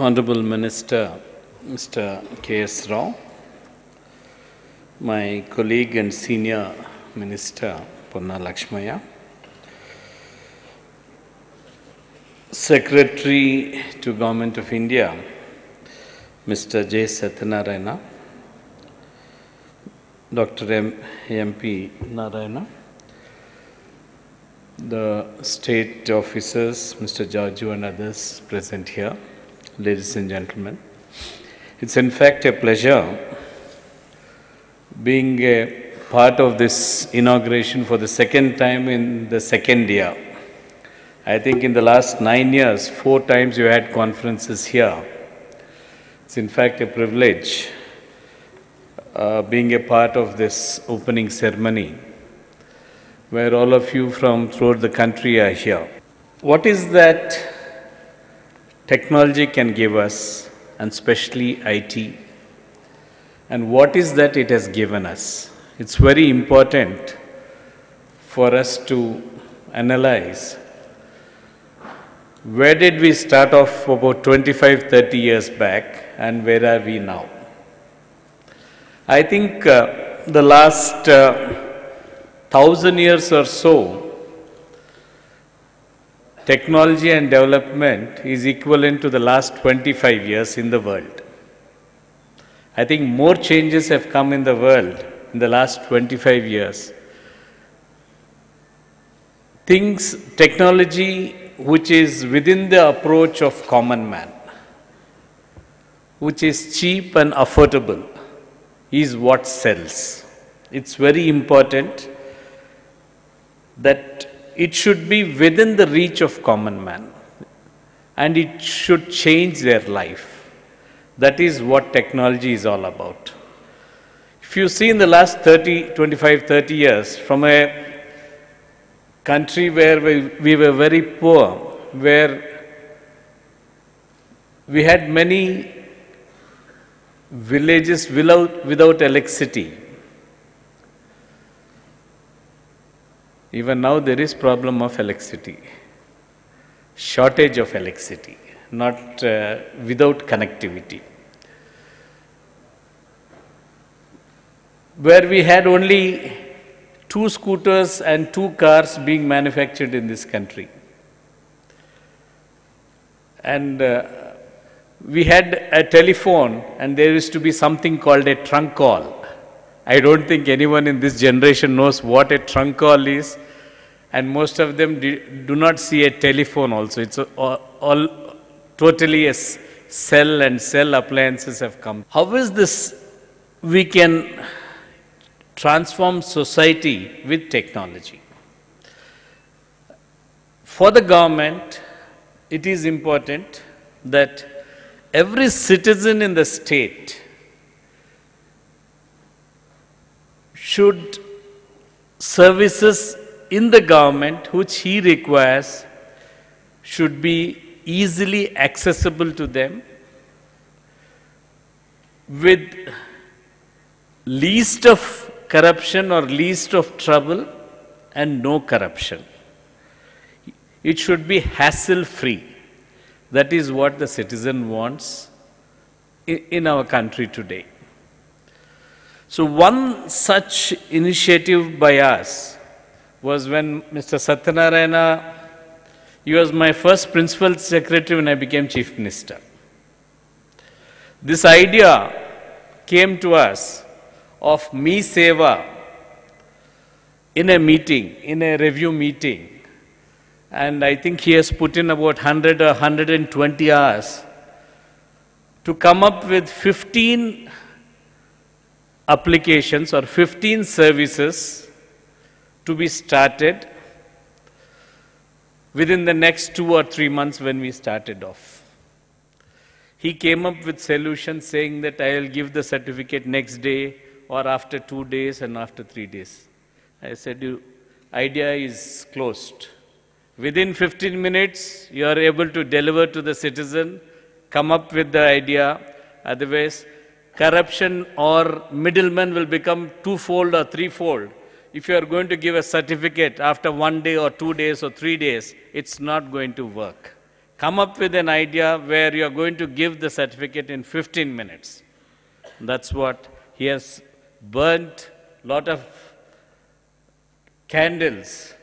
Honorable Minister, Mr. K.S. Rao, my colleague and senior Minister, Purna Lakshmaya, Secretary to Government of India, Mr. J. Satyanarayana, Dr. M. M. P. Narayana, the state officers, Mr. Jaju and others present here, ladies and gentlemen. It's in fact a pleasure being a part of this inauguration for the second time in the second year. I think in the last nine years, four times you had conferences here. It's in fact a privilege uh, being a part of this opening ceremony where all of you from throughout the country are here. What is that technology can give us, and especially IT, and what is that it has given us. It's very important for us to analyze where did we start off about 25, 30 years back and where are we now? I think uh, the last uh, thousand years or so, technology and development is equivalent to the last 25 years in the world. I think more changes have come in the world in the last 25 years. Things, technology which is within the approach of common man, which is cheap and affordable, is what sells. It's very important that it should be within the reach of common man and it should change their life. That is what technology is all about. If you see in the last 30, 25, 30 years, from a country where we, we were very poor, where we had many villages without, without electricity, Even now there is problem of electricity, shortage of electricity, not uh, without connectivity. Where we had only two scooters and two cars being manufactured in this country. And uh, we had a telephone and there used to be something called a trunk call. I don't think anyone in this generation knows what a trunk call is, and most of them do not see a telephone also. It's all, all totally a cell and cell appliances have come. How is this we can transform society with technology? For the government, it is important that every citizen in the state should services in the government which he requires should be easily accessible to them with least of corruption or least of trouble and no corruption. It should be hassle free. That is what the citizen wants in our country today. So, one such initiative by us was when Mr. Satyanarayana, he was my first principal secretary when I became chief minister. This idea came to us of me seva in a meeting, in a review meeting. And I think he has put in about 100 or 120 hours to come up with 15 applications or 15 services to be started within the next two or three months when we started off. He came up with solutions saying that I will give the certificate next day or after two days and after three days. I said, you idea is closed. Within 15 minutes, you are able to deliver to the citizen, come up with the idea. Otherwise, corruption or middlemen will become twofold or threefold. If you are going to give a certificate after one day or two days or three days, it's not going to work. Come up with an idea where you are going to give the certificate in 15 minutes. That's what he has burnt lot of candles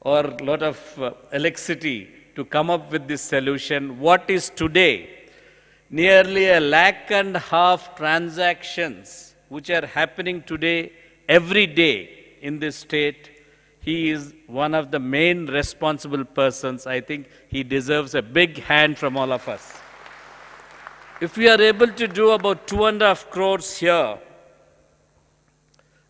or lot of uh, electricity to come up with this solution. What is today nearly a lakh and half transactions which are happening today every day in this state. He is one of the main responsible persons. I think he deserves a big hand from all of us. If we are able to do about two and a half crores here,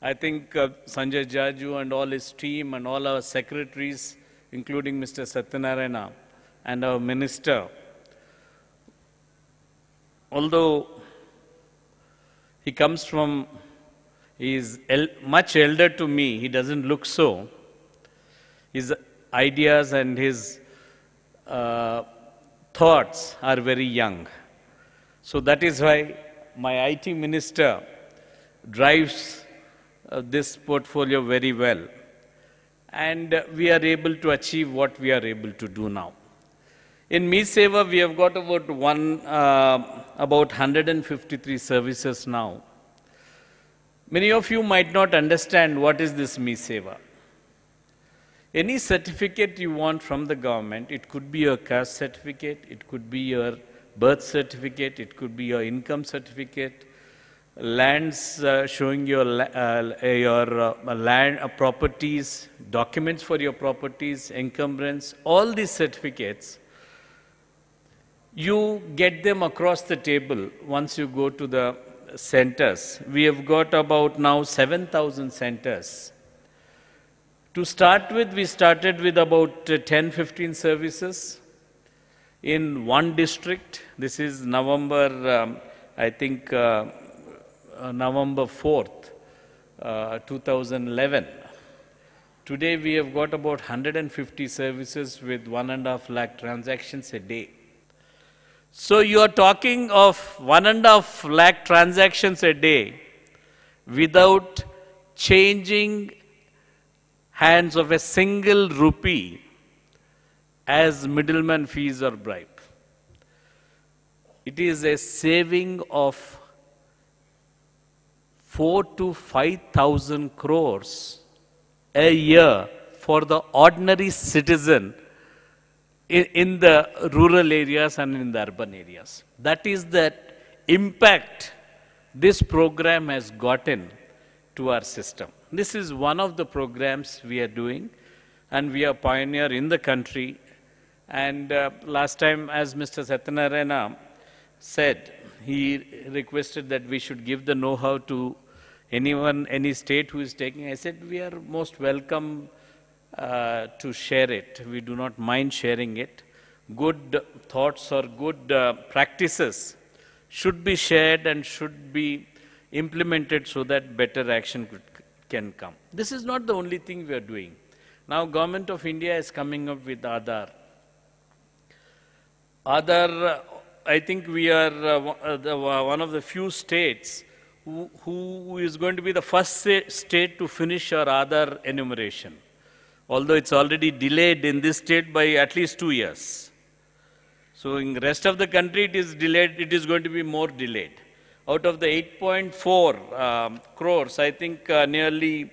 I think uh, Sanjay Jaju and all his team and all our secretaries, including Mr. Satyanarayana and our minister, although he comes from, he is el much elder to me, he doesn't look so. His ideas and his uh, thoughts are very young. So that is why my IT minister drives uh, this portfolio very well. And uh, we are able to achieve what we are able to do now. In MeSaver, we have got about, one, uh, about 153 services now. Many of you might not understand what is this MeSaver. Any certificate you want from the government, it could be your caste certificate, it could be your birth certificate, it could be your income certificate, lands uh, showing your, uh, your uh, land uh, properties, documents for your properties, encumbrance, all these certificates you get them across the table once you go to the centers. We have got about now 7,000 centers. To start with, we started with about uh, 10, 15 services in one district. This is November, um, I think, uh, uh November 4th, uh, 2011. Today, we have got about 150 services with one and a half lakh transactions a day. So you are talking of one and a half lakh transactions a day without changing hands of a single rupee as middleman fees or bribe. It is a saving of four to five thousand crores a year for the ordinary citizen in, in the rural areas and in the urban areas. That is the impact this program has gotten to our system. This is one of the programs we are doing and we are pioneer in the country. And uh, last time, as Mr. Satyanarayana said, he requested that we should give the know-how to anyone, any state who is taking. I said, we are most welcome uh, to share it. We do not mind sharing it. Good thoughts or good uh, practices should be shared and should be implemented so that better action could, can come. This is not the only thing we are doing. Now government of India is coming up with Aadhaar. Aadhaar, uh, I think we are uh, uh the, one of the few states who, who is going to be the first state to finish our Aadhaar enumeration although it's already delayed in this state by at least two years. So in the rest of the country, it is delayed, it is going to be more delayed. Out of the 8.4 um, crores, I think uh, nearly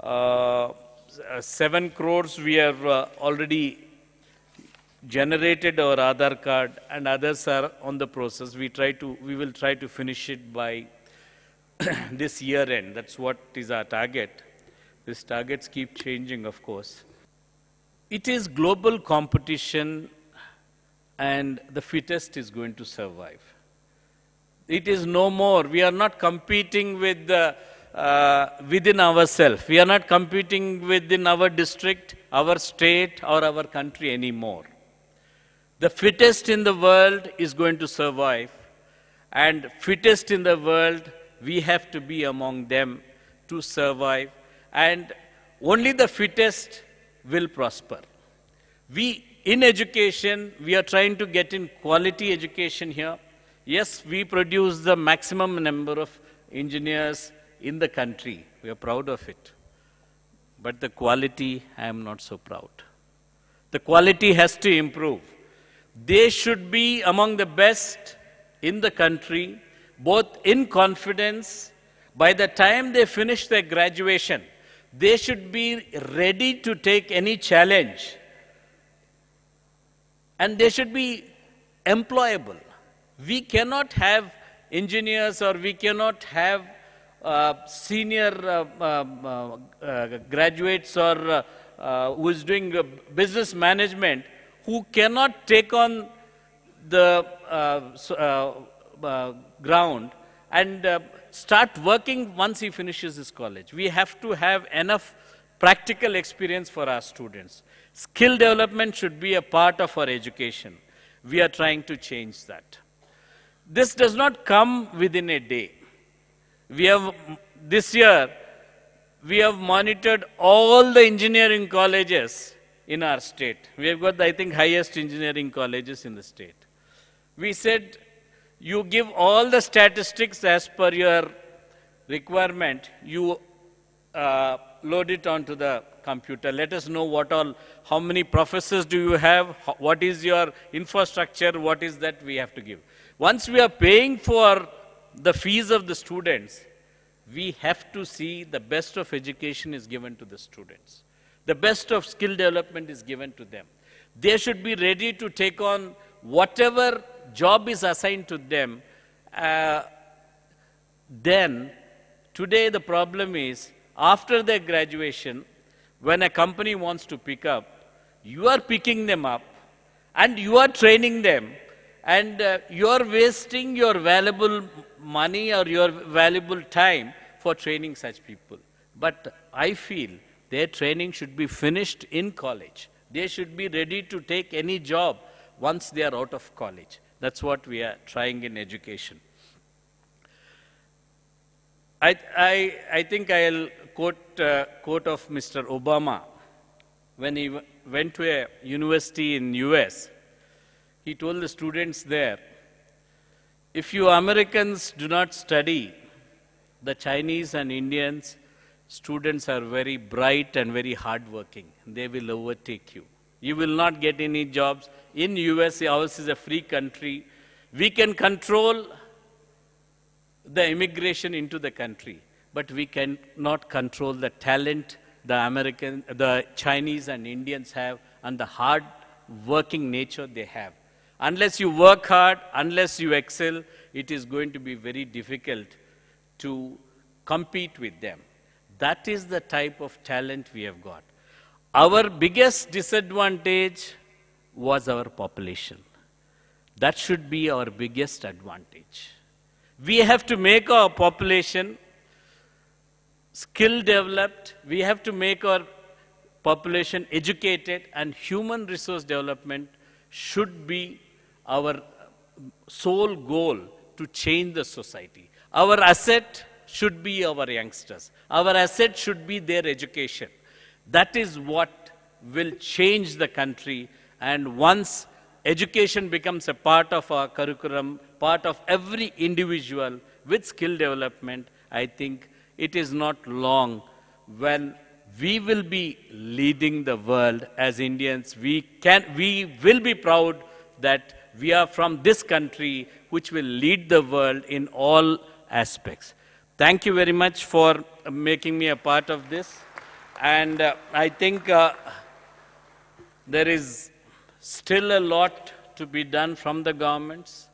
uh, uh, 7 crores we have uh, already generated our Aadhaar card and others are on the process. We, try to, we will try to finish it by this year end. That's what is our target. These targets keep changing, of course. It is global competition and the fittest is going to survive. It is no more, we are not competing with the, uh, uh, within ourselves. We are not competing within our district, our state or our country anymore. The fittest in the world is going to survive and fittest in the world, we have to be among them to survive and only the fittest will prosper. We, in education, we are trying to get in quality education here. Yes, we produce the maximum number of engineers in the country. We are proud of it. But the quality, I am not so proud. The quality has to improve. They should be among the best in the country, both in confidence, by the time they finish their graduation they should be ready to take any challenge and they should be employable. We cannot have engineers or we cannot have uh, senior uh, uh, uh, uh graduates or uh, who is doing business management who cannot take on the ground and start working once he finishes his college. We have to have enough practical experience for our students. Skill development should be a part of our education. We are trying to change that. This does not come within a day. We have, this year, we have monitored all the engineering colleges in our state. We have got, I think, highest engineering colleges in the state. We said you give all the statistics as per your requirement. You uh, load it onto the computer. Let us know what all, how many professors do you have, what is your infrastructure, what is that we have to give. Once we are paying for the fees of the students, we have to see the best of education is given to the students. The best of skill development is given to them. They should be ready to take on whatever job is assigned to them, uh, then today the problem is after their graduation, when a company wants to pick up, you are picking them up and you are training them and uh, you are wasting your valuable money or your valuable time for training such people. But I feel their training should be finished in college. They should be ready to take any job once they are out of college. That's what we are trying in education. I, I, I think I'll quote, uh, quote of Mr. Obama when he went to a university in US. He told the students there, if you Americans do not study, the Chinese and Indians students are very bright and very hardworking. They will overtake you. You will not get any jobs. In USA, ours is a free country. We can control the immigration into the country, but we cannot control the talent the American, the Chinese and Indians have and the hard working nature they have. Unless you work hard, unless you excel, it is going to be very difficult to compete with them. That is the type of talent we have got. Our biggest disadvantage was our population. That should be our biggest advantage. We have to make our population skill developed, we have to make our population educated, and human resource development should be our sole goal to change the society. Our asset should be our youngsters. Our asset should be their education. That is what will change the country. And once education becomes a part of our curriculum, part of every individual with skill development, I think it is not long when we will be leading the world as Indians. We, can, we will be proud that we are from this country which will lead the world in all aspects. Thank you very much for making me a part of this. And uh, I think uh, there is still a lot to be done from the governments,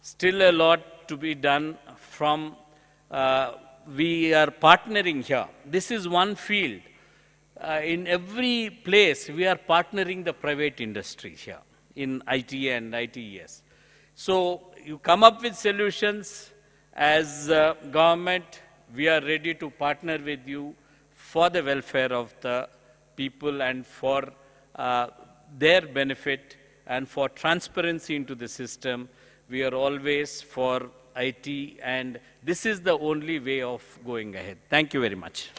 still a lot to be done from, uh, we are partnering here. This is one field. Uh, in every place, we are partnering the private industry here in IT and ITES. So you come up with solutions as uh, government, we are ready to partner with you for the welfare of the people and for uh, their benefit and for transparency into the system. We are always for IT and this is the only way of going ahead. Thank you very much.